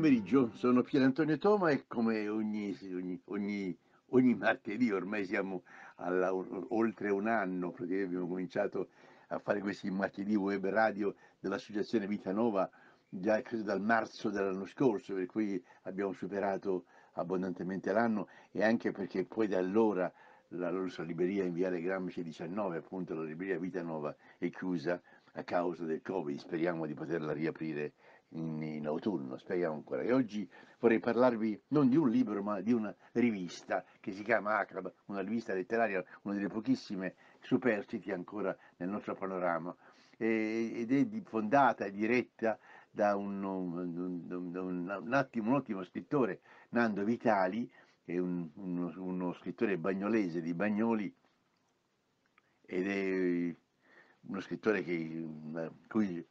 pomeriggio, sono Antonio Toma e come ogni, ogni, ogni, ogni martedì, ormai siamo alla, oltre un anno, praticamente abbiamo cominciato a fare questi martedì web radio dell'associazione Vita Nova già credo dal marzo dell'anno scorso, per cui abbiamo superato abbondantemente l'anno e anche perché poi da allora la nostra libreria in Viale Gramsci 19, appunto la libreria Vita Nova, è chiusa a causa del Covid, speriamo di poterla riaprire in, in autunno, speriamo ancora. E oggi vorrei parlarvi non di un libro ma di una rivista che si chiama Acrab, una rivista letteraria, una delle pochissime superstiti ancora nel nostro panorama, ed è fondata e diretta da un, un, un, un attimo, ottimo scrittore, Nando Vitali, che è uno, uno scrittore bagnolese di Bagnoli, ed è uno scrittore che, eh, cui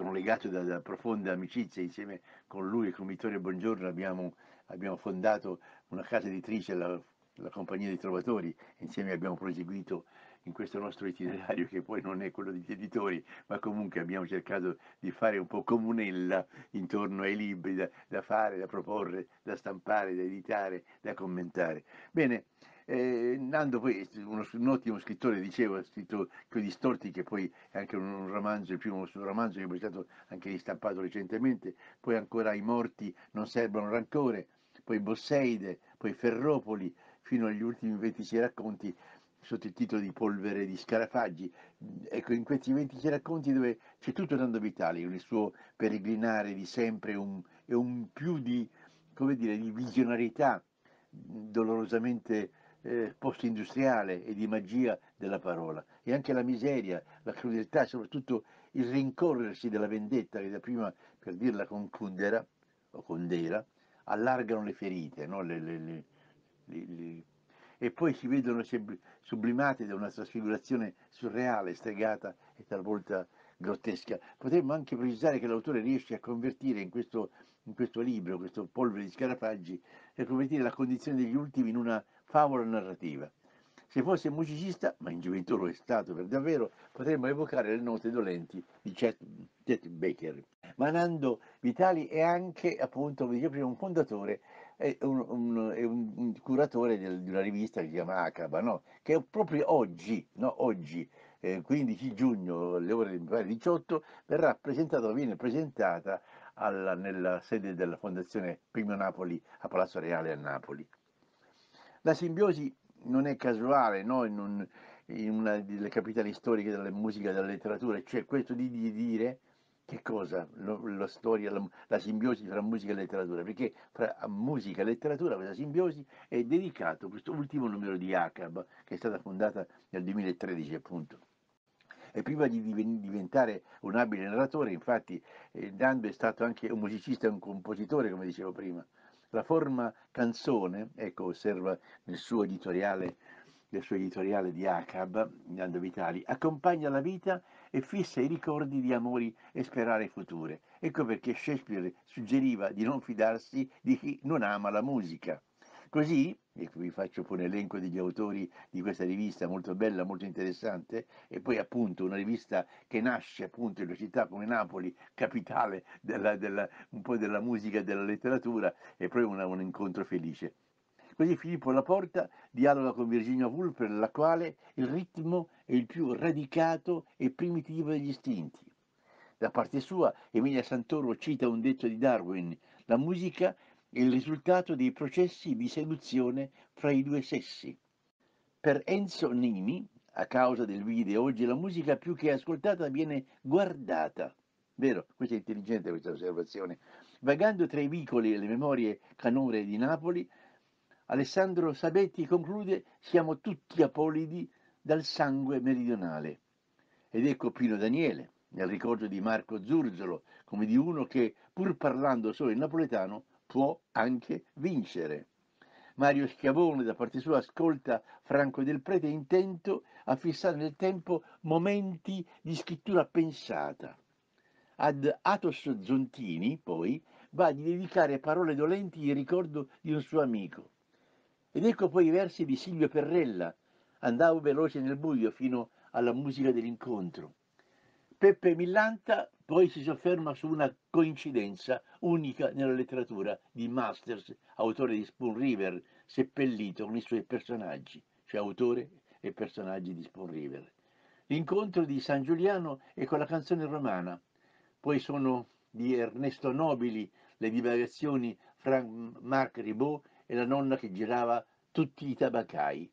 sono legato da, da profonda amicizia, insieme con lui e con Vittorio Buongiorno abbiamo, abbiamo fondato una casa editrice, la, la Compagnia dei Trovatori, insieme abbiamo proseguito in questo nostro itinerario che poi non è quello degli editori, ma comunque abbiamo cercato di fare un po' comunella intorno ai libri da, da fare, da proporre, da stampare, da editare, da commentare. Bene, eh, Nando poi uno, un ottimo scrittore diceva, ha scritto Chiodi distorti, che poi è anche un, un romanzo, il primo romanzo che è stato anche ristampato recentemente, poi ancora I morti non servono rancore, poi Bosseide, poi Ferropoli, fino agli ultimi 26 racconti sotto il titolo di Polvere di Scarafaggi. Ecco, in questi 26 racconti dove c'è tutto Nando Vitali, il suo peregrinare di sempre un, e un più di, come dire, di visionarietà mm, dolorosamente eh, post-industriale e di magia della parola e anche la miseria, la crudeltà, soprattutto il rincorrersi della vendetta che da prima, per dirla con Kundera o Condera, allargano le ferite no? le, le, le, e poi si vedono sublimate da una trasfigurazione surreale, stregata e talvolta grottesca. Potremmo anche precisare che l'autore riesce a convertire in questo, in questo libro, questo polvere di scarafaggi, a convertire la condizione degli ultimi in una favola narrativa. Se fosse musicista, ma in gioventù lo è stato per davvero, potremmo evocare le note dolenti di Chet, Chet Baker. Ma Nando Vitali è anche, appunto, come dicevo prima, un fondatore e un, un, un, un, curatore del, di una rivista che si chiama Acaba, no? che proprio oggi, no? oggi eh, 15 giugno, alle ore 18, verrà presentata, viene presentata alla, nella sede della Fondazione Primo Napoli a Palazzo Reale a Napoli. La simbiosi non è casuale, no? in, un, in, una delle capitali storiche della musica e della letteratura, cioè questo di, di dire che cosa? Lo, la, storia, la, la, simbiosi fra musica e letteratura, perché fra musica e letteratura questa simbiosi è dedicato questo ultimo numero di ACAB che è stata fondata nel 2013 appunto. E prima di diventare un abile narratore, infatti, eh, Dando è stato anche un musicista e un compositore, come dicevo prima. La forma canzone, ecco, osserva nel suo editoriale, nel suo editoriale di Acab, Nando Vitali, accompagna la vita e fissa i ricordi di amori e sperare future. Ecco perché Shakespeare suggeriva di non fidarsi di chi non ama la musica. Così, e qui vi faccio un elenco degli autori di questa rivista molto bella, molto interessante, e poi appunto una rivista che nasce appunto in una città come Napoli, capitale della, della, un po' della musica e della letteratura, è proprio una, un incontro felice. Così Filippo Laporta dialoga con Virginia Woolf per la quale il ritmo è il più radicato e primitivo degli istinti. Da parte sua, Emilia Santoro cita un detto di Darwin, la musica il risultato dei processi di seduzione fra i due sessi. Per Enzo Nini, a causa del video, oggi la musica più che ascoltata viene guardata. Vero, questa è intelligente questa osservazione. Vagando tra i vicoli e le memorie canore di Napoli, Alessandro Sabetti conclude siamo tutti apolidi dal sangue meridionale. Ed ecco Pino Daniele, nel ricordo di Marco Zurzolo, come di uno che, pur parlando solo in napoletano, può anche vincere. Mario Schiavone da parte sua ascolta Franco Del Prete intento a fissare nel tempo momenti di scrittura pensata. Ad Atos Zontini, poi, va a dedicare parole dolenti in ricordo di un suo amico. Ed ecco poi i versi di Silvio Perrella, Andavo veloce nel buio fino alla musica dell'incontro. Peppe Millanta poi si sofferma su una coincidenza unica nella letteratura di Masters, autore di Spoon River, seppellito con i suoi personaggi, cioè autore e personaggi di Spoon River. L'incontro di San Giuliano è con la canzone romana, poi sono di Ernesto Nobili le divagazioni fra Marc Ribot e la nonna che girava tutti i tabaccai.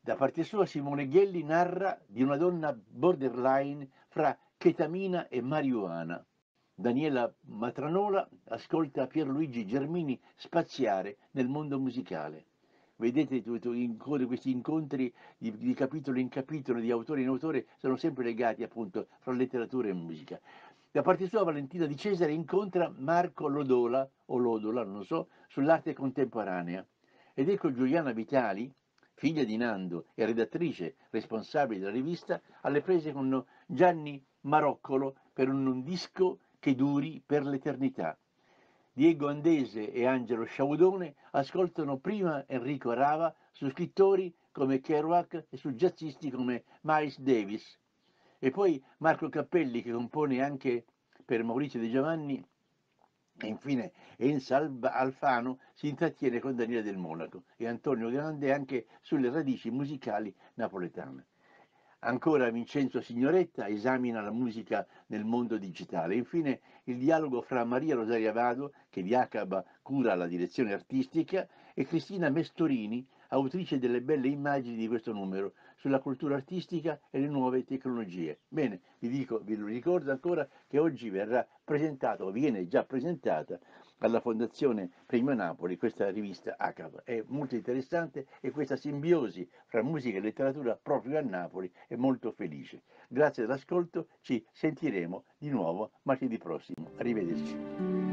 Da parte sua Simone Ghelli narra di una donna borderline fra Chetamina e marijuana. Daniela Matranola ascolta Pierluigi Germini spaziare nel mondo musicale. Vedete questi incontri di, di capitolo in capitolo, di autore in autore, sono sempre legati appunto fra letteratura e musica. Da parte sua Valentina di Cesare incontra Marco Lodola, o Lodola, non so, sull'arte contemporanea. Ed ecco Giuliana Vitali, figlia di Nando e redattrice responsabile della rivista, alle prese con Gianni Maroccolo per un disco che duri per l'eternità. Diego Andese e Angelo Sciaudone ascoltano prima Enrico Rava su scrittori come Kerouac e su jazzisti come Miles Davis. E poi Marco Cappelli che compone anche per Maurizio De Giovanni e infine Enza Alfano si intrattiene con Daniele del Monaco e Antonio Grande anche sulle radici musicali napoletane. Ancora Vincenzo Signoretta esamina la musica nel mondo digitale. Infine il dialogo fra Maria Rosaria Vado, che di Acaba cura la direzione artistica, e Cristina Mestorini, autrice delle belle immagini di questo numero sulla cultura artistica e le nuove tecnologie. Bene, vi, dico, vi ricordo ancora che oggi verrà presentata, o viene già presentata, alla Fondazione Premio Napoli questa rivista ACAP. È molto interessante e questa simbiosi fra musica e letteratura proprio a Napoli è molto felice. Grazie dell'ascolto, ci sentiremo di nuovo martedì prossimo. Arrivederci.